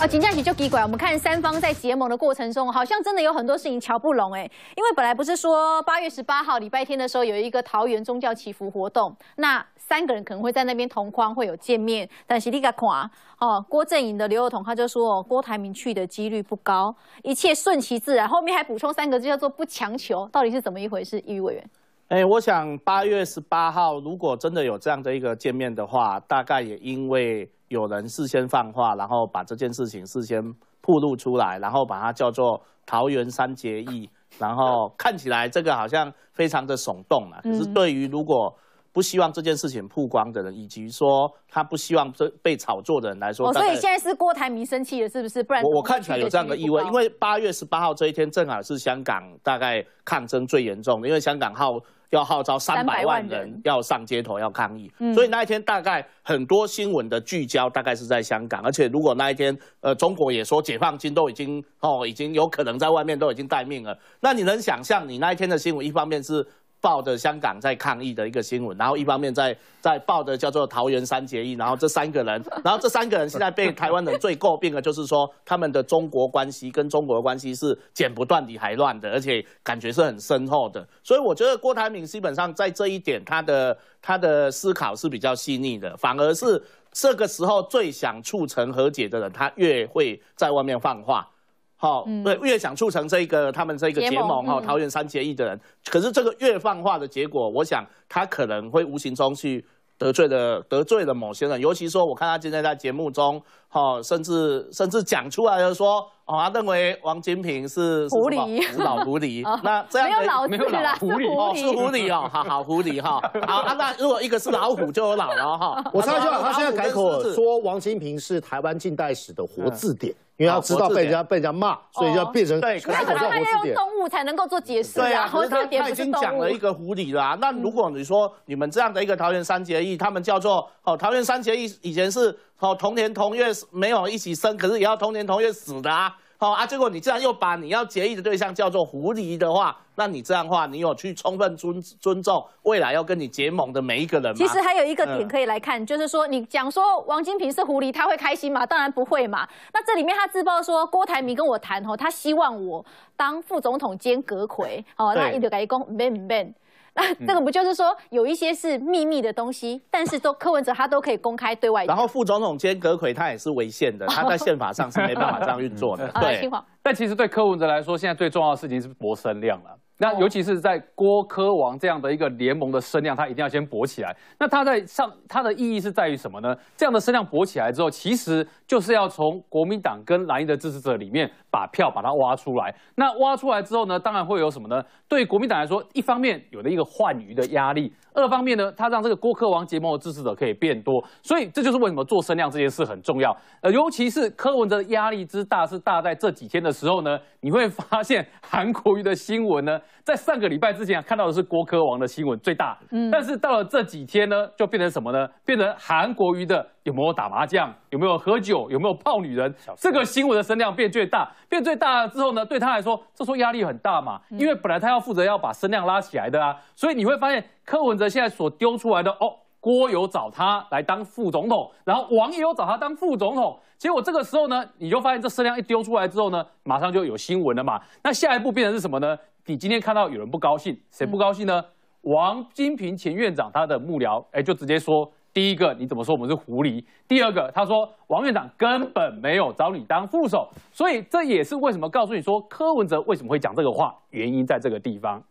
啊，蒋介石就给怪我们看三方在结盟的过程中，好像真的有很多事情瞧不拢哎。因为本来不是说八月十八号礼拜天的时候有一个桃园宗教祈福活动，那三个人可能会在那边同框会有见面，但是你家看哦，郭正颖的刘友彤他就说郭台铭去的几率不高，一切顺其自然。后面还补充三个字叫做不强求，到底是怎么一回事？委员。哎，我想八月十八号，如果真的有这样的一个见面的话，大概也因为有人事先放话，然后把这件事情事先曝露出来，然后把它叫做桃园三结义，然后看起来这个好像非常的耸动啊。可是对于如果不希望这件事情曝光的人，以及说他不希望这被炒作的人来说，哦，所以现在是郭台铭生气了，是不是？不然我看起来有这样的意味，因为八月十八号这一天正好是香港大概抗争最严重的，因为香港号。要号召三百万人要上街头要抗议，所以那一天大概很多新闻的聚焦大概是在香港，而且如果那一天呃中国也说解放军都已经哦已经有可能在外面都已经待命了，那你能想象你那一天的新闻一方面是？报的香港在抗议的一个新闻，然后一方面在在报的叫做桃园三结义，然后这三个人，然后这三个人现在被台湾人最诟病的就是说他们的中国关系跟中国关系是剪不断理还乱的，而且感觉是很深厚的。所以我觉得郭台铭基本上在这一点他的他的思考是比较细腻的，反而是这个时候最想促成和解的人，他越会在外面放话。好，对，越想促成这个他们这个结盟哈，桃园三结义的人，可是这个越放话的结果，我想他可能会无形中去得罪了得罪了某些人，尤其说我看他今天在节目中，哈，甚至甚至讲出来的说，他认为王金平是狐狸，是老狐狸，那这样没有老，没有狐狸，哦，是狐狸哦，好好狐狸哈，好，那如果一个是老虎，就有老老哦、我猜，他他现在改口说王金平是台湾近代史的活字典。因为要知道被人家被人家骂，所以要变成，对，那可能要用动物才能够做解释。对呀，他已经讲了一个狐狸啦。那如果你说你们这样的一个桃园三结义，他们叫做哦，桃园三结义以前是哦同年同月没有一起生，可是也要同年同月死的啊。好啊，结果你这样又把你要结义的对象叫做狐狸的话，那你这样话，你有去充分尊尊重未来要跟你结盟的每一个人吗？其实还有一个点可以来看，就是说你讲说王金平是狐狸，他会开心吗？当然不会嘛。那这里面他自曝说，郭台铭跟我谈吼，他希望我当副总统兼阁魁，哦，那你就开始 n 不不 n 那那个不就是说，有一些是秘密的东西，但是说柯文哲他都可以公开对外。然后副总统兼阁魁他也是违宪的，他在宪法上是没办法这样运作 的。对，但其实对柯文哲来说，现在最重要的事情是博声量了。那尤其是在郭科王这样的一个联盟的声量，他一定要先博起来。那他在上，它的意义是在于什么呢？这样的声量博起来之后，其实就是要从国民党跟蓝营的支持者里面把票把它挖出来。那挖出来之后呢，当然会有什么呢？对国民党来说，一方面有了一个换鱼的压力，二方面呢，它让这个郭科王结盟的支持者可以变多。所以这就是为什么做声量这件事很重要。呃，尤其是柯文哲的压力之大是大在这几天的时候呢，你会发现韩国瑜的新闻呢。在上个礼拜之前看到的是郭科王的新闻最大，但是到了这几天呢，就变成什么呢？变成韩国瑜的有没有打麻将，有没有喝酒，有没有泡女人，这个新闻的声量变最大，变最大了之后呢，对他来说，时候压力很大嘛，因为本来他要负责要把声量拉起来的啊，所以你会发现柯文哲现在所丢出来的哦。郭有找他来当副总统，然后王也有找他当副总统，结果这个时候呢，你就发现这声量一丢出来之后呢，马上就有新闻了嘛。那下一步变成是什么呢？你今天看到有人不高兴，谁不高兴呢？王金平前院长他的幕僚，哎，就直接说：第一个你怎么说我们是狐狸？第二个他说王院长根本没有找你当副手，所以这也是为什么告诉你说柯文哲为什么会讲这个话，原因在这个地方。